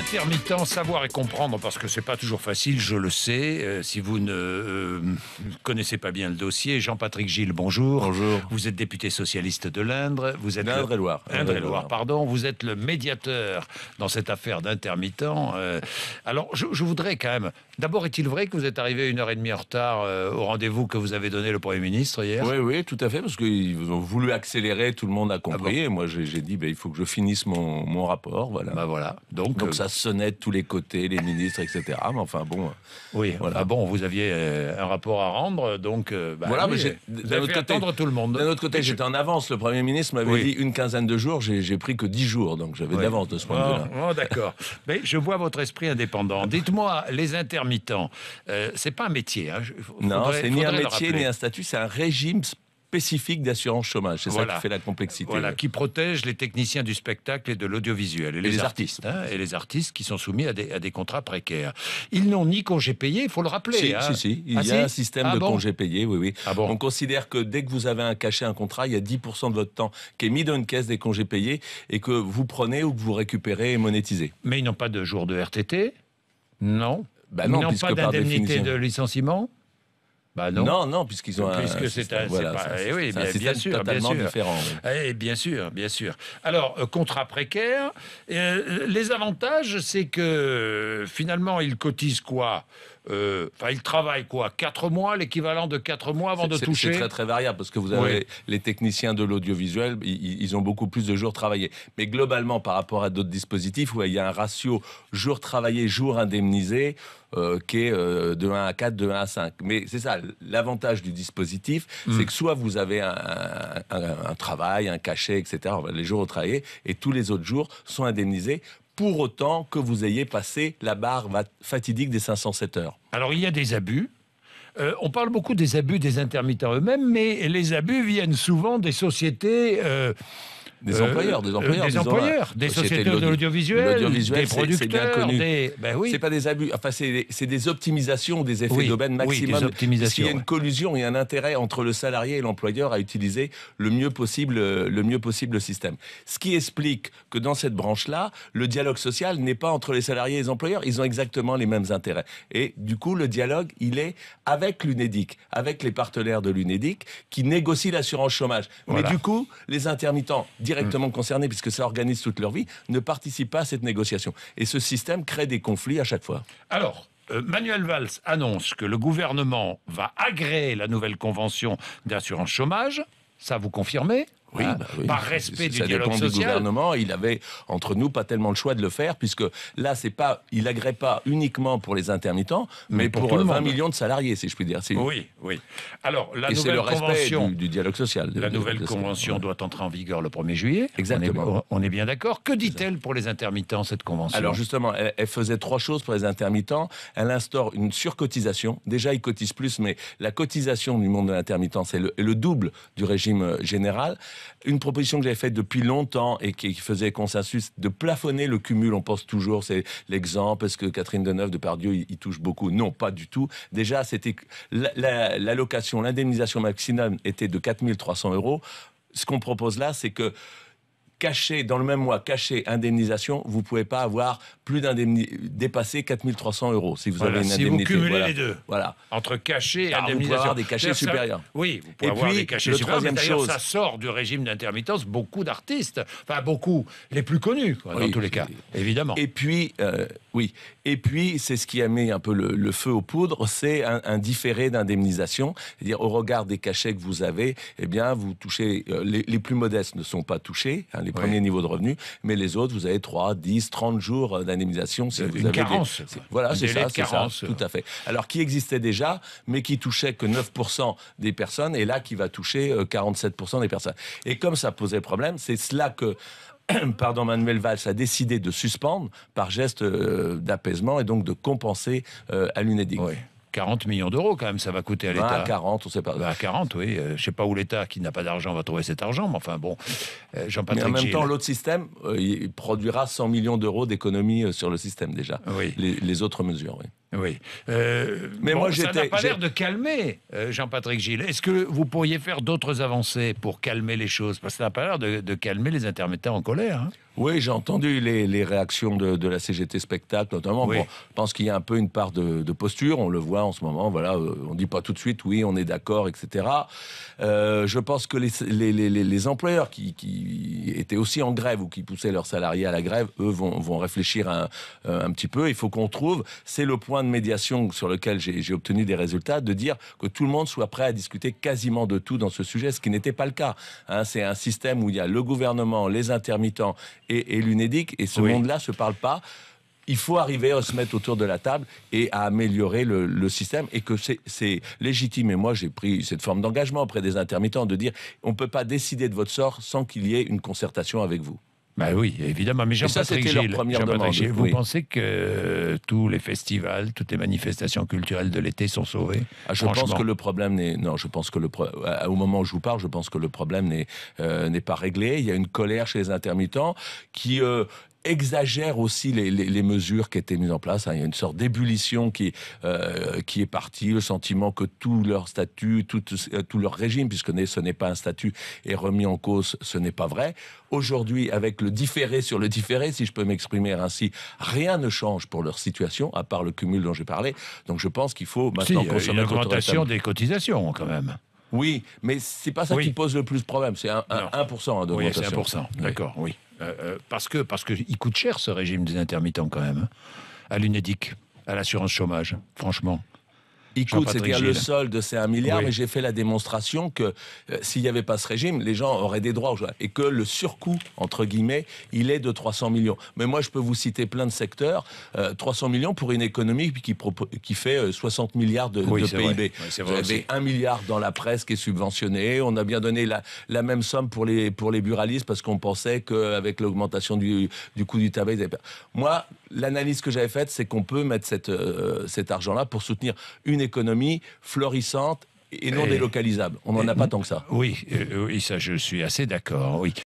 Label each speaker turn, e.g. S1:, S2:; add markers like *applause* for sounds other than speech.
S1: intermittent, savoir et comprendre, parce que c'est pas toujours facile, je le sais. Euh, si vous ne euh, connaissez pas bien le dossier, Jean-Patrick Gilles, bonjour. Bonjour. Vous êtes député socialiste de l'Indre. Vous êtes et loire Indre-et-Loire, pardon. Vous êtes le médiateur dans cette affaire d'intermittent. Euh, alors, je, voudrais quand même. D'abord, est-il vrai que vous êtes arrivé une heure et demie en retard au rendez-vous que vous avez donné le Premier ministre hier Oui,
S2: oui, tout à fait, parce qu'ils ont voulu accélérer. Tout le monde a ah compris. et moi, j'ai dit, ben, il faut que je finisse mon, rapport. Voilà. Ben voilà. Donc, Donc ça ça sonnait de tous les côtés, les ministres, etc. Mais enfin bon. Oui, voilà. Ah bon, vous aviez euh, un rapport à rendre, donc. Euh, bah voilà, mais vous avez côté, attendre tout le monde. D'un autre côté, j'étais en avance. Le
S1: Premier ministre m'avait dit
S2: une quinzaine de jours, j'ai pris que dix jours, donc j'avais d'avance de ce point de oh, vue-là.
S1: Oh, d'accord. *laughs* mais je vois votre esprit indépendant. Dites-moi, les intermittents, euh, c'est pas un métier. Hein. non, c'est ni un métier ni un
S2: statut, c'est un régime spécifique
S1: d'assurance chômage. C'est ça qui fait la complexité. Voilà, qui protège les techniciens du spectacle et de l'audiovisuel. Et, les, artistes. Hein, et les artistes qui sont soumis à des, contrats précaires. Ils n'ont ni congés payés, il faut le rappeler. Si, hein. si, Il y ah, a un système ah de congés
S2: payés, oui, oui. Ah On considère que dès que vous avez un cachet, un contrat, il y a 10% de votre temps qui est mis dans une caisse des congés payés et que vous prenez ou que vous récupérez et monétisez. Mais
S1: ils n'ont pas de jours de RTT Non. Bah non, ils n'ont pas d'indemnité de licenciement bah, non. non, non, puisqu'ils ont Puisque un système, un, voilà, pas, oui, bien, bien, sûr, totalement différent. Eh, eh, bien sûr, bien sûr. Alors, euh, contrat précaire, euh, les avantages, c'est que euh, finalement, ils cotisent quoi euh, enfin, il travaille quoi Quatre mois, l'équivalent de quatre mois avant de toucher C'est très très variable parce que vous avez
S2: les techniciens de l'audiovisuel, ils, ont beaucoup plus de jours travaillés. Mais globalement, par rapport à d'autres dispositifs où il y a un ratio jour travaillé, jour indemnisé, euh, qui est euh, de 1 à 4, de 1 à 5. Mais c'est ça, l'avantage du dispositif, c'est mm. que soit vous avez un, travail, un cachet, etc., les jours au travail, et tous les autres jours sont indemnisés pour autant que vous ayez passé la barre fatidique des 507 heures.
S1: Alors il y a des abus. Euh, on parle beaucoup des abus des intermittents eux-mêmes, mais les abus viennent souvent des sociétés euh, des euh, employeurs, des euh, employeurs. Des employeurs, des sociétés de l'audiovisuel, des producteurs. C'est
S2: ben oui. C'est pas des abus, enfin c'est des, des optimisations des effets d'aubaine maximum. Oui, S'il y a une collusion, il y a un intérêt entre le salarié et l'employeur à utiliser le mieux possible le mieux possible le système. Ce qui explique que dans cette branche-là, le dialogue social n'est pas entre les salariés et les employeurs, ils ont exactement les mêmes intérêts. Et du coup, le dialogue, il est avec l'UNEDIC, avec les partenaires de l'UNEDIC qui négocient l'assurance chômage. Mais du coup, les intermittents directement mm. concernés, puisque ça organise toute leur vie, ne participent pas à cette négociation. Et ce système crée des conflits à chaque fois.
S1: Alors, euh, Manuel Valls annonce que le gouvernement va agréer la nouvelle convention d'assurance chômage. Ça, vous confirmez Hein, bah oui, par respect du ça du gouvernement. Il avait entre nous pas tellement le
S2: choix de le faire puisque là c'est pas, il agrée pas uniquement pour les intermittents, mais, pour, 20 millions de salariés, si je
S1: puis dire. Oui, oui. Alors la Et nouvelle le convention du, dialogue social. La nouvelle convention doit entrer en vigueur le 1er juillet. Exactement. On est, bien d'accord. Que dit-elle pour les intermittents cette convention Alors
S2: justement, elle, faisait trois choses pour les intermittents. Elle instaure une surcotisation. Déjà, ils cotisent plus, mais la cotisation du monde de l'intermittent c'est le double du régime euh, général une proposition que j'avais faite depuis longtemps et qui faisait consensus de plafonner le cumul. On pense toujours, c'est l'exemple, est-ce que Catherine Deneuve de Pardieu y, touche beaucoup Non, pas du tout. Déjà, c'était l'allocation, l'indemnisation maximum était de 4300 euros. Ce qu'on propose là, c'est que caché, dans le même mois, caché indemnisation, vous ne pouvez pas avoir plus d'indemnité, dépasser 4300 euros si vous avez une si Si vous cumulez les deux. Voilà.
S1: Entre caché et indemnisation. Vous avoir des cachets supérieurs. oui, vous pouvez et le Troisième chose, ça sort du régime d'intermittence beaucoup d'artistes, enfin beaucoup, les plus connus, dans tous les cas, évidemment. Et puis,
S2: euh, oui. Et puis, c'est ce qui a mis un peu le, feu aux poudres, c'est un, différé d'indemnisation. C'est-à-dire, au regard des cachets que vous avez, eh bien, vous touchez, euh, les, plus modestes ne sont pas touchés, hein, premier niveau de revenu, mais les autres, vous avez 3, 10, 30 jours euh, d'indemnisation si euh, une carence. voilà, c'est ça, c'est ça, euh. tout à fait. Alors qui existait déjà, mais qui touchait que 9% des personnes, et là qui va toucher 47% des personnes. Et comme ça posait problème, c'est cela que *clears throat* pardon, Manuel Valls a décidé de suspendre par
S1: geste d'apaisement et donc de compenser à l'UNEDIC. 40 millions d'euros quand même, ça va coûter à l'État. 40, on ne sait pas. 20, 40, oui. Euh, je ne sais pas où l'État qui n'a pas d'argent va trouver cet argent, mais enfin bon, euh, en même temps, l'autre
S2: système, euh, il produira 100 millions d'euros d'économies sur le système déjà. Oui. les autres mesures, oui. Oui.
S1: Euh, Mais moi, j'étais. Ça n'a pas l'air de calmer, euh, Jean-Patrick Gilles. Est-ce que vous pourriez faire d'autres avancées pour calmer les choses Parce que ça n'a pas l'air de, calmer les intermittents en colère. Hein.
S2: Oui, j'ai entendu les, réactions de, la CGT Spectacle, notamment. Bon, je pense qu'il y a un peu une part de, posture. On le voit en ce moment. Voilà, euh, on dit pas tout de suite oui, on est d'accord, etc. je pense que les, employeurs qui, étaient aussi en grève ou qui poussaient leurs salariés à la grève, eux vont, réfléchir un, un petit peu. Il faut qu'on trouve. C'est le point de médiation sur lequel j'ai obtenu des résultats, de dire que tout le monde soit prêt à discuter quasiment de tout dans ce sujet, ce qui n'était pas le cas. Hein. c'est un système où il y a le gouvernement, les intermittents et, l'UNEDIC, et ce monde-là se parle pas il faut arriver à se mettre autour de la table et à améliorer le, système et que c'est légitime. Et moi, j'ai pris cette forme d'engagement auprès des intermittents de dire on ne peut pas décider de votre sort sans qu'il y ait une concertation avec vous.
S1: Bah oui, évidemment. Mais Jean-Patrick Gilles, vous pensez que euh, tous les festivals, toutes les manifestations culturelles de l'été sont sauvées ah, Je pense que le
S2: problème n'est. Non, je pense que le euh, au moment où je vous parle, je pense que le problème n'est euh, pas réglé. Il y a une colère chez les intermittents qui exagère aussi les, mesures qui étaient mises en place. Hein. Il y a une sorte d'ébullition qui, euh, qui est partie, le sentiment que tout leur statut, tout, euh, tout leur régime, puisque ce n'est pas un statut, est remis en cause, ce n'est pas vrai. Aujourd'hui, avec le différé sur le différé, si je peux m'exprimer ainsi, rien ne change pour leur situation, à part le cumul dont j'ai parlé. Donc je pense qu'il faut maintenant euh, Une augmentation des
S1: cotisations quand même.
S2: Oui, mais c'est pas ça qui pose le plus de problème. C'est 1%, 1
S1: d'augmentation. Oui, c'est 1%. D'accord, oui. Euh, euh, parce que parce que il coûte cher ce régime des intermittents quand même hein. à l'Unedic, à l'assurance chômage, franchement. Écoute, cest à le
S2: solde, c'est un milliard, mais j'ai fait la démonstration que euh, s'il n'y avait pas ce régime, les gens auraient des droits et que le surcoût, entre guillemets, il est de 300 millions. Mais moi, je peux vous citer plein de secteurs. 300 euh, millions pour une économie qui, qui fait 60 euh, milliards de, PIB. Vous avez 1 milliard dans la presse qui est subventionné. On a bien donné la, la même somme pour les, pour les buralistes parce qu'on pensait qu'avec l'augmentation du, du coût du tabac, ils avaient... Moi, l'analyse que j'avais faite, c'est qu'on peut mettre cette, cet argent-là pour soutenir une économie florissante et non délocalisable. On n'en a pas tant
S1: que ça. Oui, euh, oui, ça je suis assez d'accord. Oui.